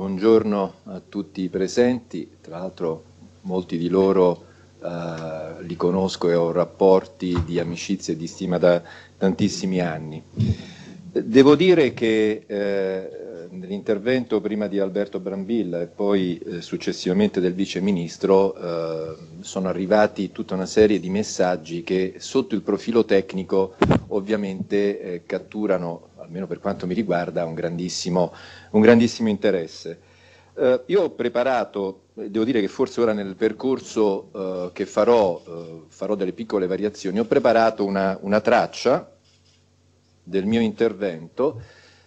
Buongiorno a tutti i presenti, tra l'altro molti di loro eh, li conosco e ho rapporti di amicizia e di stima da tantissimi anni. Devo dire che eh, nell'intervento prima di Alberto Brambilla e poi eh, successivamente del Vice Ministro eh, sono arrivati tutta una serie di messaggi che sotto il profilo tecnico ovviamente eh, catturano almeno per quanto mi riguarda, un grandissimo, un grandissimo interesse. Eh, io ho preparato, devo dire che forse ora nel percorso eh, che farò, eh, farò delle piccole variazioni, ho preparato una, una traccia del mio intervento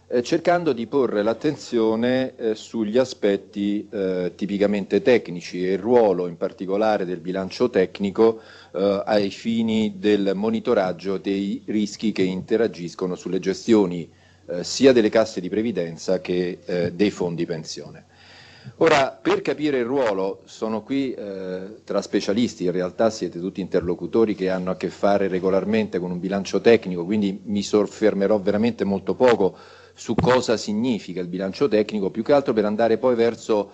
eh, cercando di porre l'attenzione eh, sugli aspetti eh, tipicamente tecnici e il ruolo in particolare del bilancio tecnico eh, ai fini del monitoraggio dei rischi che interagiscono sulle gestioni eh, sia delle casse di previdenza che eh, dei fondi pensione. Ora, per capire il ruolo, sono qui tra specialisti, in realtà siete tutti interlocutori che hanno a che fare regolarmente con un bilancio tecnico, quindi mi soffermerò veramente molto poco su cosa significa il bilancio tecnico, più che altro per andare poi verso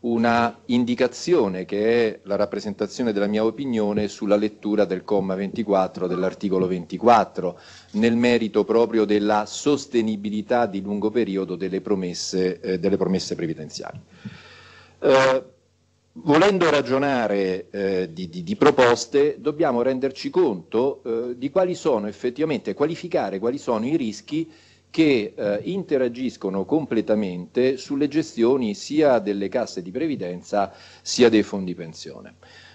una indicazione che è la rappresentazione della mia opinione sulla lettura del comma 24 dell'articolo 24 nel merito proprio della sostenibilità di lungo periodo delle promesse, eh, delle promesse previdenziali. Eh, volendo ragionare eh, di, di, di, proposte dobbiamo renderci conto eh, di quali sono effettivamente, qualificare quali sono i rischi che eh, interagiscono completamente sulle gestioni sia delle casse di previdenza sia dei fondi pensione.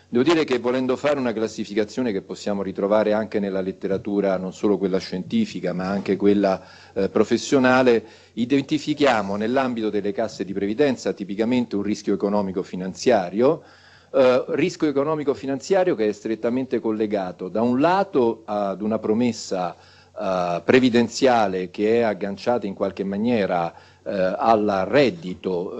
Devo dire che volendo fare una classificazione che possiamo ritrovare anche nella letteratura, non solo quella scientifica, ma anche quella eh, professionale, identifichiamo nell'ambito delle casse di previdenza tipicamente un rischio economico-finanziario, eh, rischio economico-finanziario che è strettamente collegato da un lato ad una promessa eh, previdenziale che è agganciata in qualche maniera eh, al reddito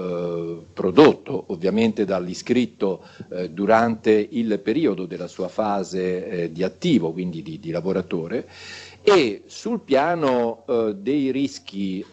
eh, prodotto ovviamente dall'iscritto eh, durante il periodo della sua fase eh, di attivo, quindi di, di, lavoratore, e sul piano eh, dei rischi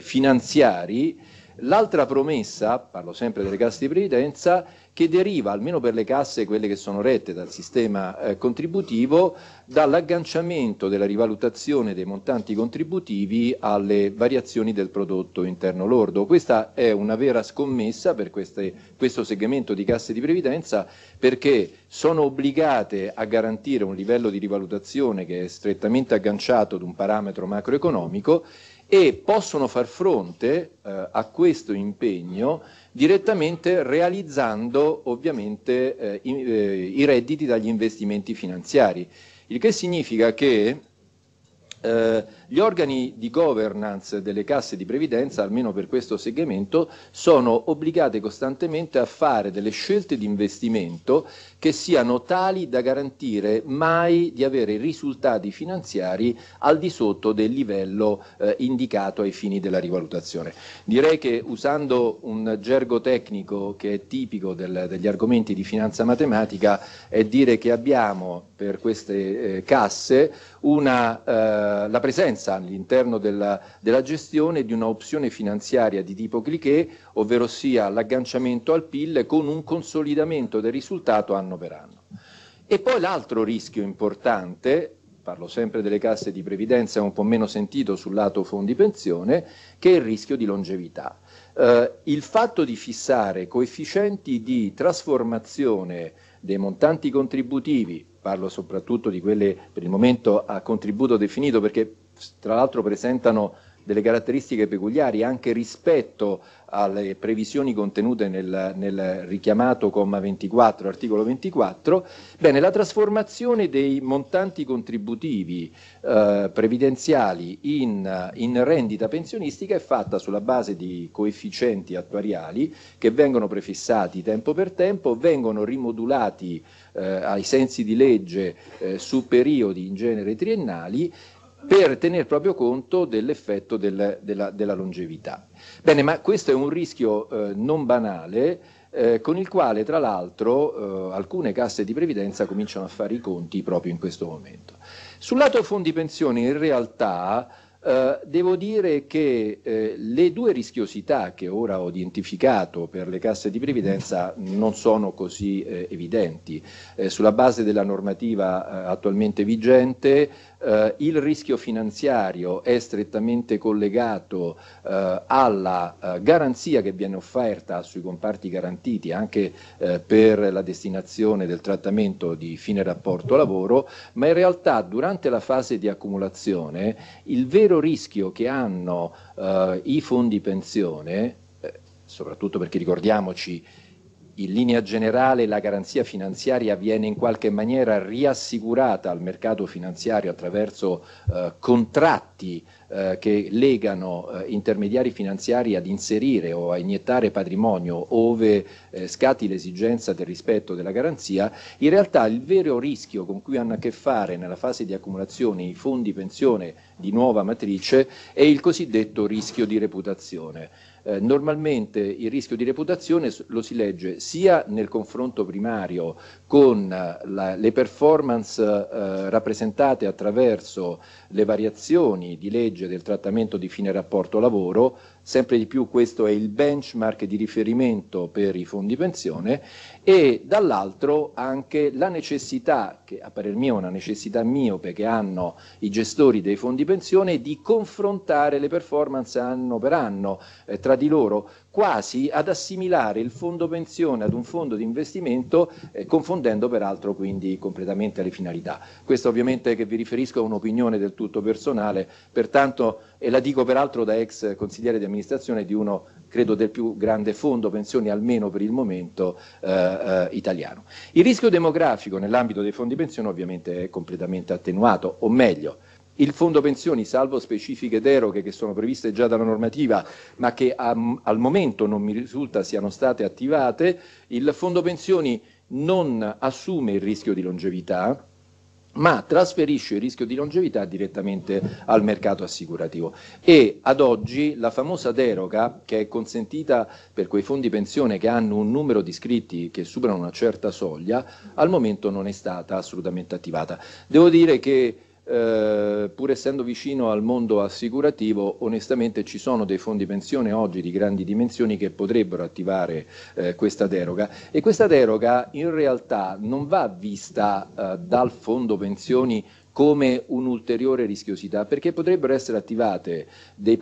finanziari l'altra promessa, parlo sempre delle casse di previdenza, che deriva, almeno per le casse, quelle che sono rette dal sistema eh, contributivo, dall'agganciamento della rivalutazione dei montanti contributivi alle variazioni del prodotto interno lordo. Questa è una vera scommessa per queste, questo segmento di casse di previdenza perché sono obbligate a garantire un livello di rivalutazione che è strettamente agganciato ad un parametro macroeconomico e possono far fronte eh, a questo impegno direttamente realizzando ovviamente eh, i, eh, i, redditi dagli investimenti finanziari, il che significa che eh, gli organi di governance delle casse di previdenza, almeno per questo segmento, sono obbligate costantemente a fare delle scelte di investimento che siano tali da garantire mai di avere risultati finanziari al di sotto del livello eh, indicato ai fini della rivalutazione. Direi che usando un gergo tecnico che è tipico del, degli argomenti di finanza matematica è dire che abbiamo per queste eh, casse una, eh, la presenza presenza all'interno della, della gestione di un'opzione finanziaria di tipo cliché, ovvero sia l'agganciamento al PIL con un consolidamento del risultato anno per anno. E poi l'altro rischio importante, parlo sempre delle casse di previdenza, un po' meno sentito sul lato fondi pensione, che è il rischio di longevità. Eh, il fatto di fissare coefficienti di trasformazione dei montanti contributivi, parlo soprattutto di quelle per il momento a contributo definito perché tra l'altro presentano delle caratteristiche peculiari anche rispetto alle previsioni contenute nel, nel, richiamato comma 24, articolo 24, bene, la trasformazione dei montanti contributivi eh, previdenziali in, in, rendita pensionistica è fatta sulla base di coefficienti attuariali che vengono prefissati tempo per tempo, vengono rimodulati eh, ai sensi di legge eh, su periodi in genere triennali per tenere proprio conto dell'effetto del, della, della, longevità. Bene, ma questo è un rischio eh, non banale eh, con il quale tra l'altro eh, alcune casse di previdenza cominciano a fare i conti proprio in questo momento. Sul lato fondi pensioni in realtà eh, devo dire che eh, le due rischiosità che ora ho identificato per le casse di previdenza non sono così eh, evidenti. Eh, sulla base della normativa attualmente vigente eh, il rischio finanziario è strettamente collegato eh, alla eh, garanzia che viene offerta sui comparti garantiti anche eh, per la destinazione del trattamento di fine rapporto lavoro, ma in realtà durante la fase di accumulazione il vero rischio che hanno eh, i fondi pensione, eh, soprattutto perché ricordiamoci in linea generale la garanzia finanziaria viene in qualche maniera riassicurata al mercato finanziario attraverso eh, contratti eh, che legano eh, intermediari finanziari ad inserire o a iniettare patrimonio ove eh, scatti l'esigenza del rispetto della garanzia, in realtà il vero rischio con cui hanno a che fare nella fase di accumulazione i fondi pensione di nuova matrice è il cosiddetto rischio di reputazione. Eh, normalmente il rischio di reputazione lo si legge sia nel confronto primario con eh, la, le performance eh, rappresentate attraverso le variazioni di legge del trattamento di fine rapporto lavoro, sempre di più questo è il benchmark di riferimento per i fondi pensione e dall'altro anche la necessità, che a parer mio è una necessità miope che hanno i gestori dei fondi pensione, di confrontare le performance anno per anno eh, tra di loro quasi ad assimilare il fondo pensione ad un fondo di investimento, eh, confondendo peraltro quindi completamente le finalità. Questo ovviamente che vi riferisco a un'opinione del tutto personale, pertanto, e la dico peraltro da ex consigliere di amministrazione di uno, credo, del più grande fondo pensioni, almeno per il momento, eh, eh, italiano. Il rischio demografico nell'ambito dei fondi pensione ovviamente è completamente attenuato, o meglio, il fondo pensioni, salvo specifiche deroghe che sono previste già dalla normativa, ma che a, al momento non mi risulta siano state attivate, il fondo pensioni non assume il rischio di longevità, ma trasferisce il rischio di longevità direttamente al mercato assicurativo e ad oggi la famosa deroga che è consentita per quei fondi pensione che hanno un numero di iscritti che superano una certa soglia al momento non è stata assolutamente attivata. Devo dire che eh, pur essendo vicino al mondo assicurativo, onestamente ci sono dei fondi pensione oggi di grandi dimensioni che potrebbero attivare eh, questa deroga e questa deroga in realtà non va vista eh, dal fondo pensioni come un'ulteriore rischiosità, perché potrebbero essere attivate dei,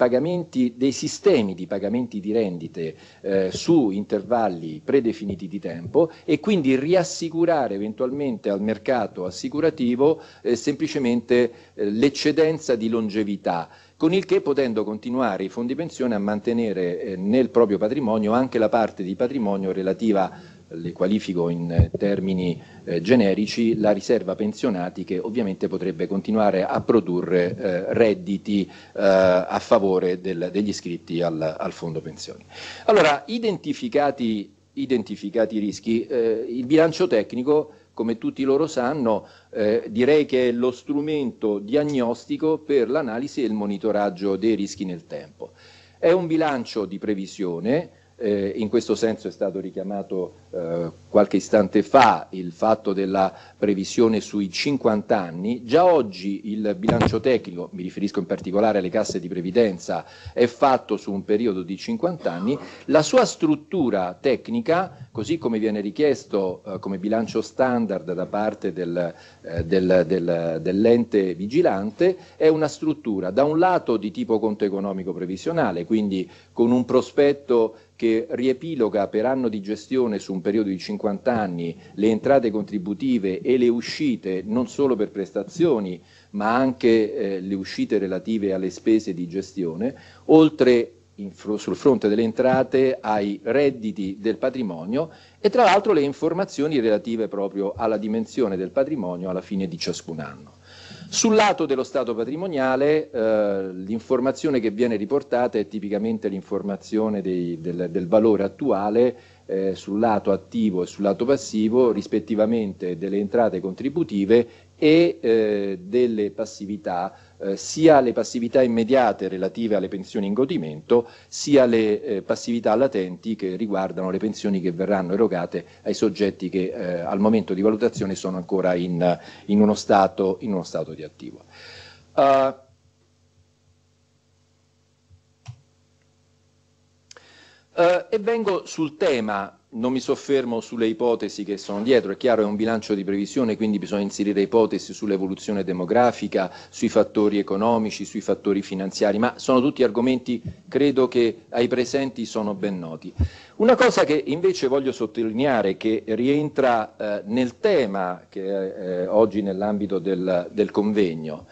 dei sistemi di pagamenti di rendite eh, su intervalli predefiniti di tempo e quindi riassicurare eventualmente al mercato assicurativo eh, semplicemente eh, l'eccedenza di longevità con il che potendo continuare i fondi pensione a mantenere eh, nel proprio patrimonio anche la parte di patrimonio relativa le qualifico in eh, termini eh, generici, la riserva pensionati che ovviamente potrebbe continuare a produrre eh, redditi eh, a favore del, degli iscritti al, al, fondo pensioni. Allora, identificati, identificati i rischi, eh, il bilancio tecnico come tutti loro sanno, eh, direi che è lo strumento diagnostico per l'analisi e il monitoraggio dei rischi nel tempo. È un bilancio di previsione eh, in questo senso è stato richiamato eh, qualche istante fa il fatto della previsione sui 50 anni. Già oggi il bilancio tecnico, mi riferisco in particolare alle casse di previdenza, è fatto su un periodo di 50 anni. La sua struttura tecnica, così come viene richiesto eh, come bilancio standard da parte del, eh, del, del, dell'ente vigilante, è una struttura da un lato di tipo conto economico previsionale, quindi con un prospetto che riepiloga per anno di gestione su un periodo di 50 anni le entrate contributive e le uscite non solo per prestazioni ma anche eh, le uscite relative alle spese di gestione, oltre sul fronte delle entrate ai redditi del patrimonio e tra l'altro le informazioni relative proprio alla dimensione del patrimonio alla fine di ciascun anno. Sul lato dello stato patrimoniale eh, l'informazione che viene riportata è tipicamente l'informazione dei, del, del, valore attuale eh, sul lato attivo e sul lato passivo rispettivamente delle entrate contributive e eh, delle passività eh, sia le passività immediate relative alle pensioni in godimento, sia le eh, passività latenti che riguardano le pensioni che verranno erogate ai soggetti che eh, al momento di valutazione sono ancora in, in, uno, stato, in uno, stato, di attivo. Uh, Uh, e vengo sul tema non mi soffermo sulle ipotesi che sono dietro, è chiaro è un bilancio di previsione, quindi bisogna inserire ipotesi sull'evoluzione demografica, sui fattori economici, sui fattori finanziari, ma sono tutti argomenti credo che ai presenti sono ben noti. Una cosa che invece voglio sottolineare, che rientra eh, nel tema che è eh, oggi nell'ambito del, del convegno,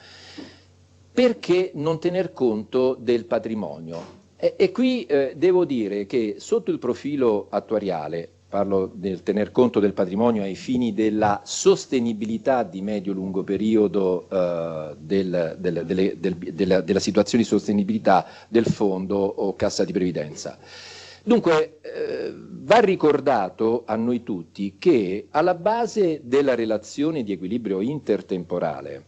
perché non tener conto del patrimonio? E, e qui eh, devo dire che sotto il profilo attuariale, parlo del tener conto del patrimonio ai fini della sostenibilità di medio-lungo periodo eh, del, del, delle, del, della, della, situazione di sostenibilità del fondo o cassa di previdenza. Dunque, eh, va ricordato a noi tutti che alla base della relazione di equilibrio intertemporale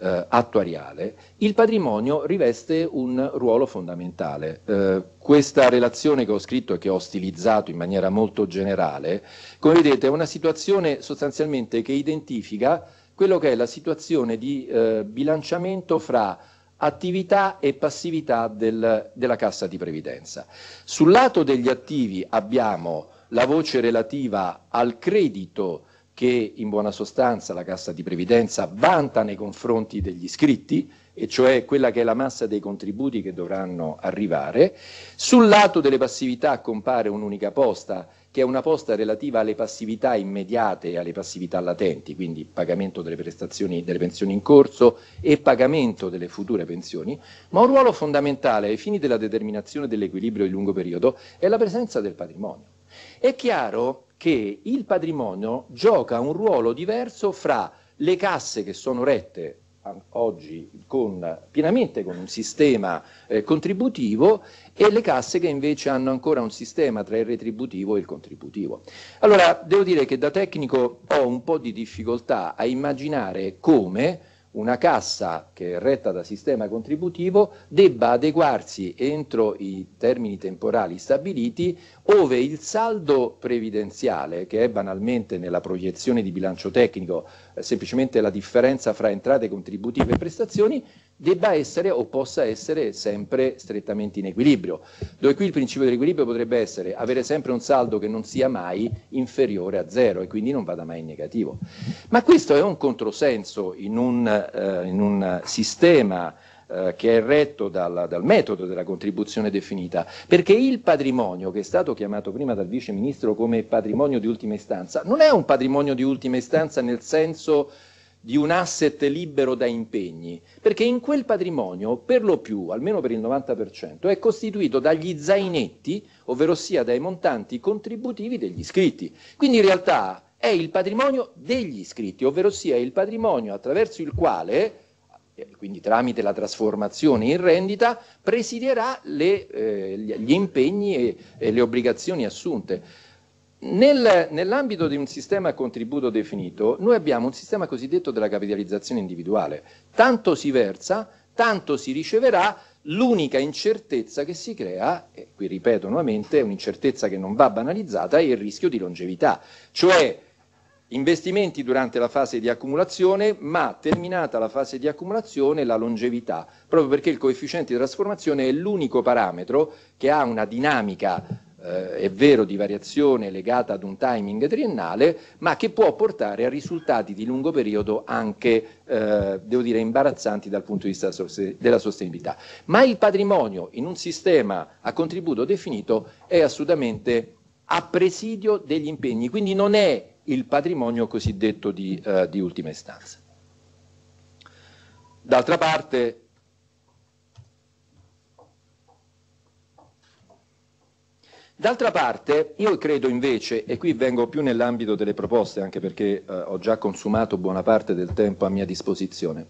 eh, attuariale, il patrimonio riveste un ruolo fondamentale. Eh, questa relazione che ho scritto e che ho stilizzato in maniera molto generale, come vedete, è una situazione sostanzialmente che identifica quello che è la situazione di eh, bilanciamento fra attività e passività del, della cassa di previdenza. Sul lato degli attivi abbiamo la voce relativa al credito che in buona sostanza la cassa di previdenza vanta nei confronti degli iscritti, e cioè quella che è la massa dei contributi che dovranno arrivare. Sul lato delle passività compare un'unica posta, che è una posta relativa alle passività immediate e alle passività latenti, quindi pagamento delle prestazioni delle pensioni in corso e pagamento delle future pensioni, ma un ruolo fondamentale ai fini della determinazione dell'equilibrio di lungo periodo è la presenza del patrimonio. È chiaro che il patrimonio gioca un ruolo diverso fra le casse che sono rette oggi con, pienamente con un sistema eh, contributivo e le casse che invece hanno ancora un sistema tra il retributivo e il contributivo. Allora, devo dire che da tecnico ho un po' di difficoltà a immaginare come una cassa che è retta da sistema contributivo debba adeguarsi entro i termini temporali stabiliti ove il saldo previdenziale, che è banalmente nella proiezione di bilancio tecnico eh, semplicemente la differenza fra entrate contributive e prestazioni, debba essere o possa essere sempre strettamente in equilibrio. Dove qui il principio dell'equilibrio potrebbe essere avere sempre un saldo che non sia mai inferiore a zero e quindi non vada mai in negativo. Ma questo è un controsenso in un, eh, in un sistema eh, che è retto dal, dal, metodo della contribuzione definita, perché il patrimonio, che è stato chiamato prima dal Vice Ministro come patrimonio di ultima istanza, non è un patrimonio di ultima istanza nel senso di un asset libero da impegni, perché in quel patrimonio, per lo più, almeno per il 90%, è costituito dagli zainetti, ovvero sia dai montanti contributivi degli iscritti. Quindi in realtà è il patrimonio degli iscritti, ovvero sia il patrimonio attraverso il quale, eh, quindi tramite la trasformazione in rendita, presiderà le, eh, gli impegni e, e le obbligazioni assunte. Nel, nell'ambito di un sistema a contributo definito, noi abbiamo un sistema cosiddetto della capitalizzazione individuale. Tanto si versa, tanto si riceverà, l'unica incertezza che si crea, e qui ripeto nuovamente, è un'incertezza che non va banalizzata, è il rischio di longevità, cioè investimenti durante la fase di accumulazione, ma terminata la fase di accumulazione la longevità, proprio perché il coefficiente di trasformazione è l'unico parametro che ha una dinamica eh, è vero di variazione legata ad un timing triennale, ma che può portare a risultati di lungo periodo anche, eh, devo dire, imbarazzanti dal punto di vista della sostenibilità. Ma il patrimonio in un sistema a contributo definito è assolutamente a presidio degli impegni, quindi non è il patrimonio cosiddetto di, eh, di ultima istanza. D'altra parte D'altra parte, io credo invece, e qui vengo più nell'ambito delle proposte, anche perché eh, ho già consumato buona parte del tempo a mia disposizione,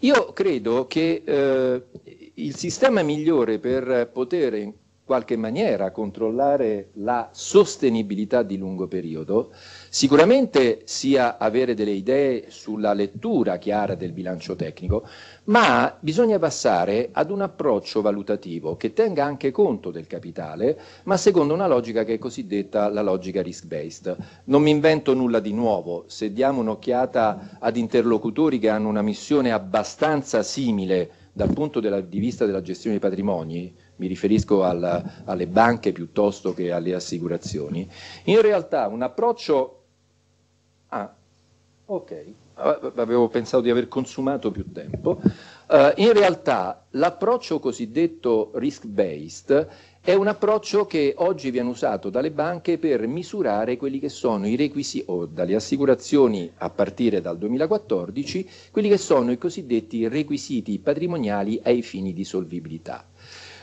io credo che eh, il sistema migliore per poter qualche maniera controllare la sostenibilità di lungo periodo, sicuramente sia avere delle idee sulla lettura chiara del bilancio tecnico, ma bisogna passare ad un approccio valutativo che tenga anche conto del capitale, ma secondo una logica che è cosiddetta la logica risk-based. Non mi invento nulla di nuovo, se diamo un'occhiata ad interlocutori che hanno una missione abbastanza simile dal punto di vista della gestione dei patrimoni, mi riferisco alla, alle banche piuttosto che alle assicurazioni, in realtà un approccio... Ah, ok, avevo pensato di aver consumato più tempo. Uh, in realtà l'approccio cosiddetto risk-based è un approccio che oggi viene usato dalle banche per misurare quelli che sono i requisiti, o dalle assicurazioni a partire dal 2014, quelli che sono i cosiddetti requisiti patrimoniali ai fini di solvibilità.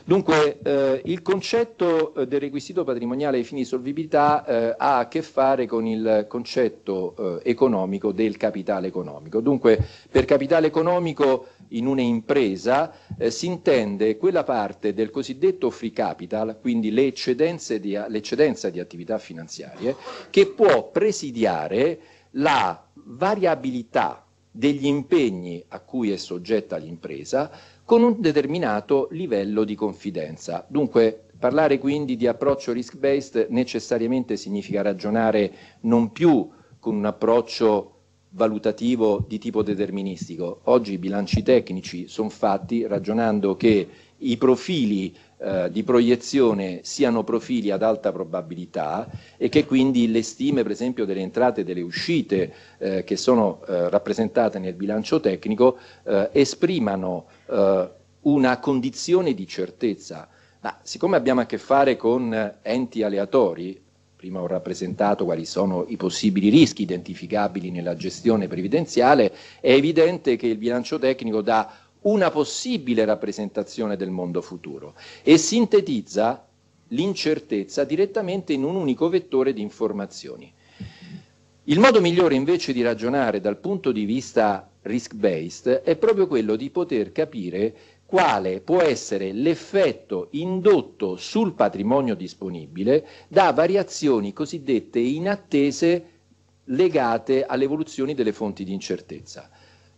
Dunque eh, il concetto eh, del requisito patrimoniale ai fini di solvibilità eh, ha a che fare con il concetto eh, economico del capitale economico. Dunque per capitale economico in un'impresa eh, si intende quella parte del cosiddetto free capital, quindi l'eccedenza di, di attività finanziarie, che può presidiare la variabilità degli impegni a cui è soggetta l'impresa con un determinato livello di confidenza. Dunque, parlare quindi di approccio risk-based necessariamente significa ragionare non più con un approccio valutativo di tipo deterministico. Oggi i bilanci tecnici sono fatti ragionando che i profili eh, di proiezione siano profili ad alta probabilità e che quindi le stime per esempio delle entrate e delle uscite eh, che sono eh, rappresentate nel bilancio tecnico eh, esprimano eh, una condizione di certezza. Ma siccome abbiamo a che fare con enti aleatori, prima ho rappresentato quali sono i possibili rischi identificabili nella gestione previdenziale, è evidente che il bilancio tecnico dà una possibile rappresentazione del mondo futuro e sintetizza l'incertezza direttamente in un unico vettore di informazioni. Il modo migliore invece di ragionare dal punto di vista risk-based è proprio quello di poter capire quale può essere l'effetto indotto sul patrimonio disponibile da variazioni cosiddette inattese legate alle evoluzioni delle fonti di incertezza.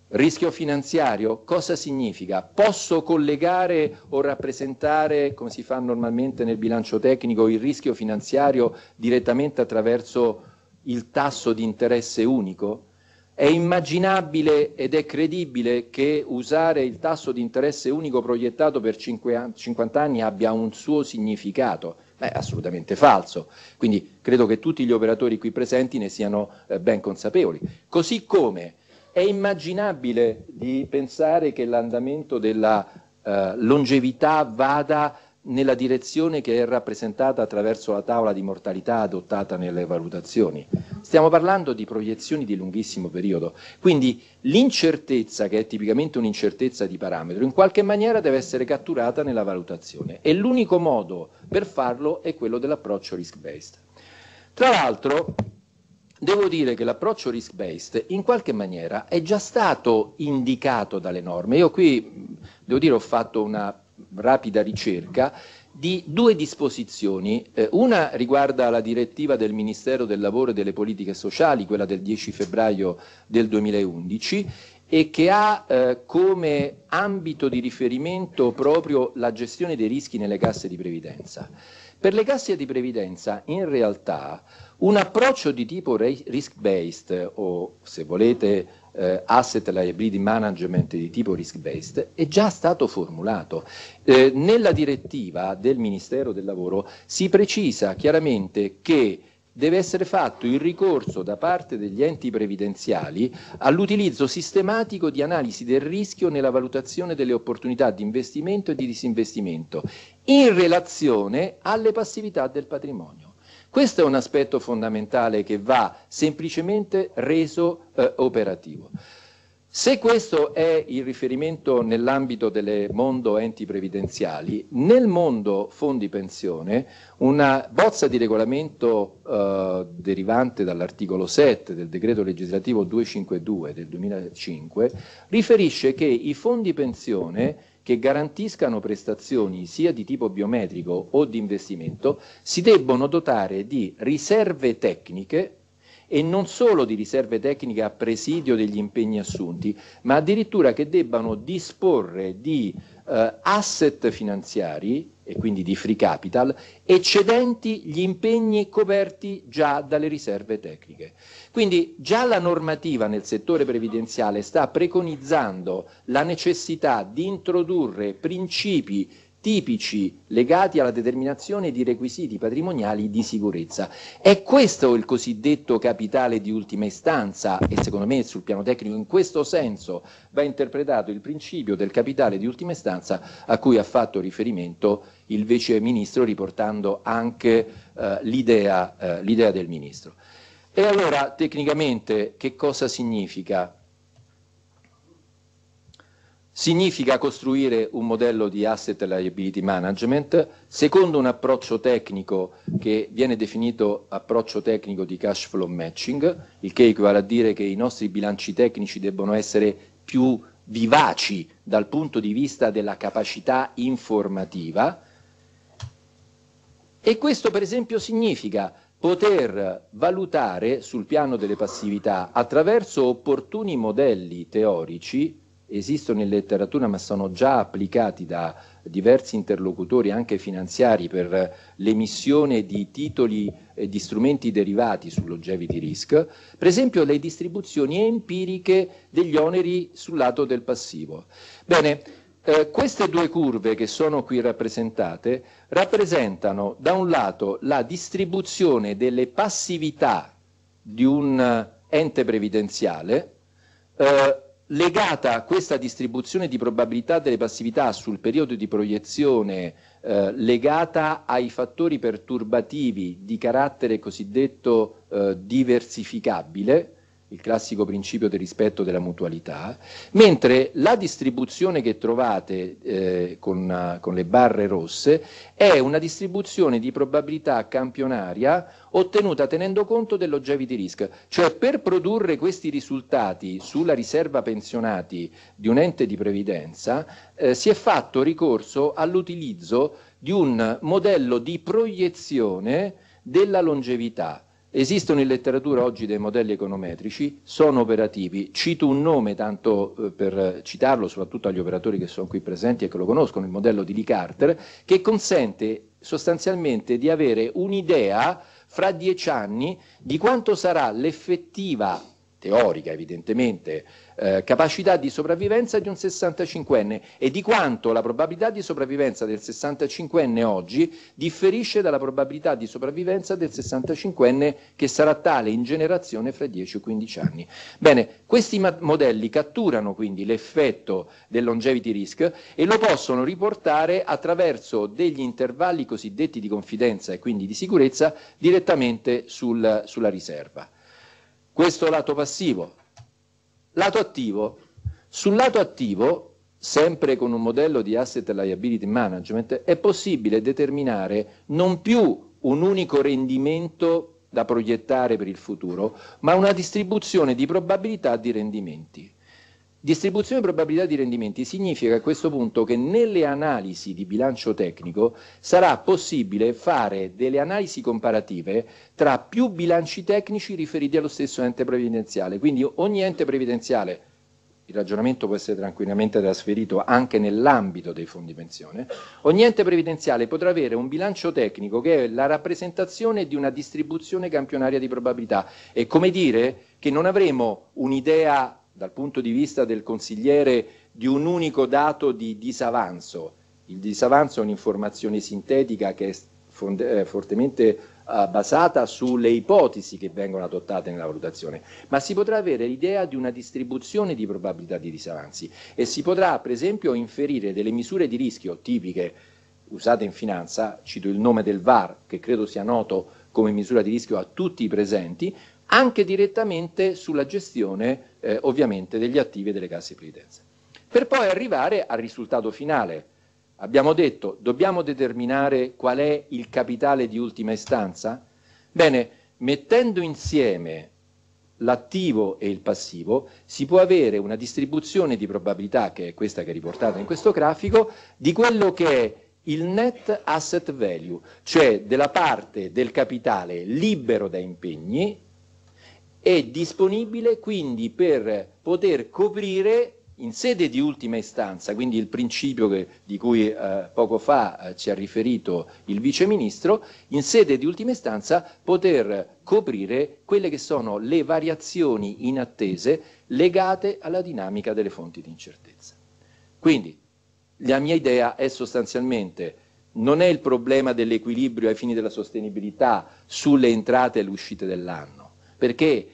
Rischio finanziario cosa significa? Posso collegare o rappresentare, come si fa normalmente nel bilancio tecnico, il rischio finanziario direttamente attraverso il tasso di interesse unico? È immaginabile ed è credibile che usare il tasso di interesse unico proiettato per 50 anni abbia un suo significato? Beh, assolutamente falso. Quindi credo che tutti gli operatori qui presenti ne siano eh, ben consapevoli. Così come è immaginabile di pensare che l'andamento della eh, longevità vada nella direzione che è rappresentata attraverso la tavola di mortalità adottata nelle valutazioni. Stiamo parlando di proiezioni di lunghissimo periodo, quindi l'incertezza, che è tipicamente un'incertezza di parametro, in qualche maniera deve essere catturata nella valutazione e l'unico modo per farlo è quello dell'approccio risk-based. Tra l'altro, devo dire che l'approccio risk-based in qualche maniera è già stato indicato dalle norme. Io qui, devo dire, ho fatto una rapida ricerca di due disposizioni. Eh, una riguarda la direttiva del Ministero del Lavoro e delle Politiche Sociali, quella del 10 febbraio del 2011, e che ha eh, come ambito di riferimento proprio la gestione dei rischi nelle casse di previdenza. Per le casse di previdenza, in realtà, un approccio di tipo risk-based o, se volete, eh, asset liability management di tipo risk-based è già stato formulato. Eh, nella direttiva del Ministero del Lavoro si precisa chiaramente che deve essere fatto il ricorso da parte degli enti previdenziali all'utilizzo sistematico di analisi del rischio nella valutazione delle opportunità di investimento e di disinvestimento in relazione alle passività del patrimonio. Questo è un aspetto fondamentale che va semplicemente reso eh, operativo. Se questo è il riferimento nell'ambito del mondo enti previdenziali, nel mondo fondi pensione una bozza di regolamento eh, derivante dall'articolo 7 del decreto legislativo 252 del 2005 riferisce che i fondi pensione che garantiscano prestazioni sia di tipo biometrico o di investimento, si debbono dotare di riserve tecniche e non solo di riserve tecniche a presidio degli impegni assunti, ma addirittura che debbano disporre di eh, asset finanziari e quindi di free capital, eccedenti gli impegni coperti già dalle riserve tecniche. Quindi già la normativa nel settore previdenziale sta preconizzando la necessità di introdurre principi tipici legati alla determinazione di requisiti patrimoniali di sicurezza. È questo il cosiddetto capitale di ultima istanza e secondo me sul piano tecnico in questo senso va interpretato il principio del capitale di ultima istanza a cui ha fatto riferimento il Vice Ministro riportando anche eh, l'idea, eh, l'idea del Ministro. E allora tecnicamente che cosa significa? Significa costruire un modello di asset liability management secondo un approccio tecnico che viene definito approccio tecnico di cash flow matching, il che equivale a dire che i nostri bilanci tecnici debbono essere più vivaci dal punto di vista della capacità informativa. E questo per esempio significa poter valutare sul piano delle passività attraverso opportuni modelli teorici esistono in letteratura ma sono già applicati da diversi interlocutori anche finanziari per l'emissione di titoli e di strumenti derivati sul longevity risk, per esempio le distribuzioni empiriche degli oneri sul lato del passivo. Bene, eh, queste due curve che sono qui rappresentate rappresentano da un lato la distribuzione delle passività di un ente previdenziale eh, legata a questa distribuzione di probabilità delle passività sul periodo di proiezione eh, legata ai fattori perturbativi di carattere cosiddetto eh, diversificabile, il classico principio del rispetto della mutualità, mentre la distribuzione che trovate eh, con, con le barre rosse è una distribuzione di probabilità campionaria ottenuta tenendo conto del longevity risk, cioè per produrre questi risultati sulla riserva pensionati di un ente di previdenza eh, si è fatto ricorso all'utilizzo di un modello di proiezione della longevità Esistono in letteratura oggi dei modelli econometrici, sono operativi, cito un nome tanto eh, per citarlo soprattutto agli operatori che sono qui presenti e che lo conoscono, il modello di Lee Carter, che consente sostanzialmente di avere un'idea fra dieci anni di quanto sarà l'effettiva teorica evidentemente, eh, capacità di sopravvivenza di un 65enne e di quanto la probabilità di sopravvivenza del 65enne oggi differisce dalla probabilità di sopravvivenza del 65enne che sarà tale in generazione fra 10 o 15 anni. Bene, questi ma- modelli catturano quindi l'effetto del longevity risk e lo possono riportare attraverso degli intervalli cosiddetti di confidenza e quindi di sicurezza direttamente sul, sulla riserva. Questo lato passivo. Lato attivo. Sul lato attivo, sempre con un modello di asset liability management, è possibile determinare non più un unico rendimento da proiettare per il futuro, ma una distribuzione di probabilità di rendimenti. Distribuzione probabilità di rendimenti significa a questo punto che nelle analisi di bilancio tecnico sarà possibile fare delle analisi comparative tra più bilanci tecnici riferiti allo stesso ente previdenziale, quindi ogni ente previdenziale il ragionamento può essere tranquillamente trasferito anche nell'ambito dei fondi pensione, ogni ente previdenziale potrà avere un bilancio tecnico che è la rappresentazione di una distribuzione campionaria di probabilità. È come dire che non avremo un'idea dal punto di vista del consigliere di un unico dato di disavanzo. Il disavanzo è un'informazione sintetica che è eh, fortemente eh, basata sulle ipotesi che vengono adottate nella valutazione, ma si potrà avere l'idea di una distribuzione di probabilità di disavanzi e si potrà per esempio inferire delle misure di rischio tipiche usate in finanza, cito il nome del VAR che credo sia noto come misura di rischio a tutti i presenti, anche direttamente sulla gestione eh, ovviamente degli attivi e delle casse di previdenza. Per poi arrivare al risultato finale. Abbiamo detto, dobbiamo determinare qual è il capitale di ultima istanza? Bene, mettendo insieme l'attivo e il passivo, si può avere una distribuzione di probabilità, che è questa che è riportata in questo grafico, di quello che è il net asset value, cioè della parte del capitale libero da impegni, è disponibile quindi per poter coprire in sede di ultima istanza, quindi il principio che, di cui eh, poco fa eh, ci ha riferito il Vice Ministro, in sede di ultima istanza poter coprire quelle che sono le variazioni inattese legate alla dinamica delle fonti di incertezza. Quindi la mia idea è sostanzialmente non è il problema dell'equilibrio ai fini della sostenibilità sulle entrate e le uscite dell'anno, perché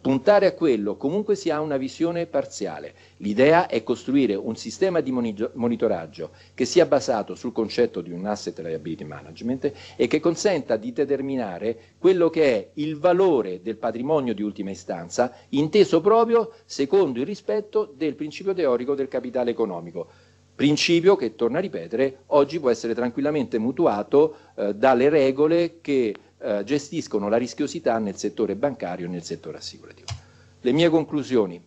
puntare a quello, comunque si ha una visione parziale. L'idea è costruire un sistema di monitoraggio che sia basato sul concetto di un asset liability management e che consenta di determinare quello che è il valore del patrimonio di ultima istanza, inteso proprio secondo il rispetto del principio teorico del capitale economico. Principio che, torno a ripetere, oggi può essere tranquillamente mutuato eh, dalle regole che eh, gestiscono la rischiosità nel settore bancario e nel settore assicurativo. Le mie conclusioni.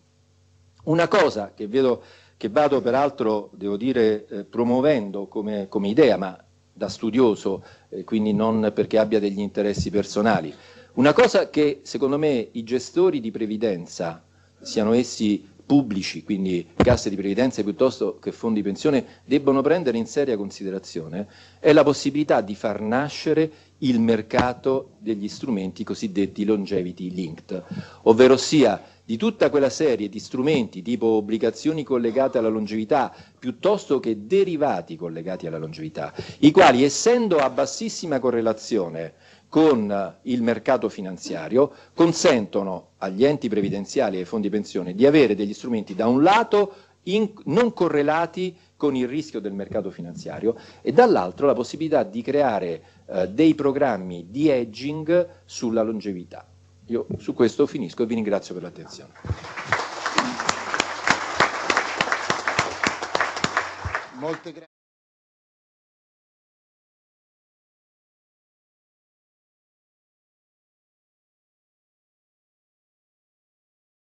Una cosa che, vedo, che vado peraltro, devo dire, eh, promuovendo come, come, idea, ma da studioso, eh, quindi non perché abbia degli interessi personali, una cosa che secondo me i gestori di previdenza, siano essi pubblici, quindi casse di previdenza piuttosto che fondi pensione, debbono prendere in seria considerazione è la possibilità di far nascere il mercato degli strumenti cosiddetti longevity linked, ovvero sia di tutta quella serie di strumenti tipo obbligazioni collegate alla longevità piuttosto che derivati collegati alla longevità, i quali essendo a bassissima correlazione con eh, il mercato finanziario consentono agli enti previdenziali e ai fondi pensione di avere degli strumenti da un lato in, non correlati con il rischio del mercato finanziario e dall'altro la possibilità di creare eh, dei programmi di edging sulla longevità. Io su questo finisco e vi ringrazio per l'attenzione. Molte grazie.